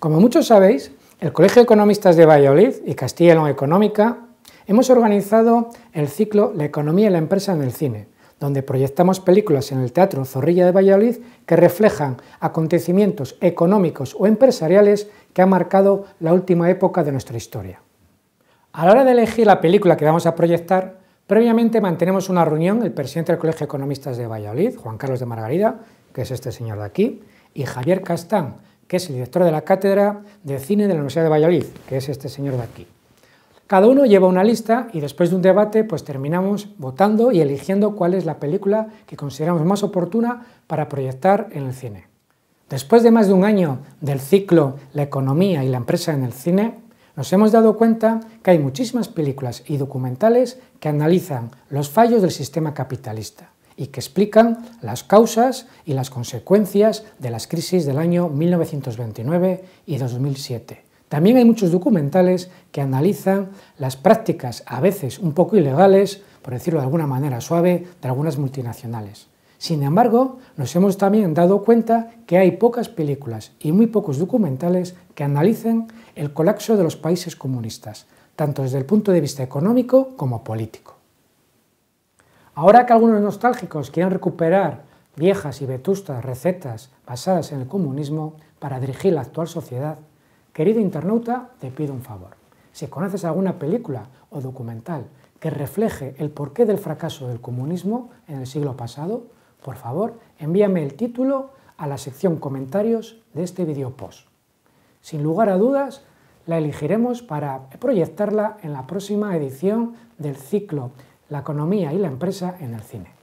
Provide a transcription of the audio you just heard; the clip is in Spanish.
Como muchos sabéis, el Colegio de Economistas de Valladolid y Castilla y Económica hemos organizado el ciclo La economía y la empresa en el cine, donde proyectamos películas en el Teatro Zorrilla de Valladolid que reflejan acontecimientos económicos o empresariales que han marcado la última época de nuestra historia. A la hora de elegir la película que vamos a proyectar, previamente mantenemos una reunión el presidente del Colegio de Economistas de Valladolid, Juan Carlos de Margarida, que es este señor de aquí, y Javier Castán, que es el director de la Cátedra de Cine de la Universidad de Valladolid, que es este señor de aquí. Cada uno lleva una lista y después de un debate pues terminamos votando y eligiendo cuál es la película que consideramos más oportuna para proyectar en el cine. Después de más de un año del ciclo La economía y la empresa en el cine, nos hemos dado cuenta que hay muchísimas películas y documentales que analizan los fallos del sistema capitalista y que explican las causas y las consecuencias de las crisis del año 1929 y 2007. También hay muchos documentales que analizan las prácticas, a veces un poco ilegales, por decirlo de alguna manera suave, de algunas multinacionales. Sin embargo, nos hemos también dado cuenta que hay pocas películas y muy pocos documentales que analicen el colapso de los países comunistas, tanto desde el punto de vista económico como político. Ahora que algunos nostálgicos quieren recuperar viejas y vetustas recetas basadas en el comunismo para dirigir la actual sociedad, querido internauta, te pido un favor. Si conoces alguna película o documental que refleje el porqué del fracaso del comunismo en el siglo pasado, por favor, envíame el título a la sección comentarios de este video post. Sin lugar a dudas, la elegiremos para proyectarla en la próxima edición del ciclo la economía y la empresa en el cine.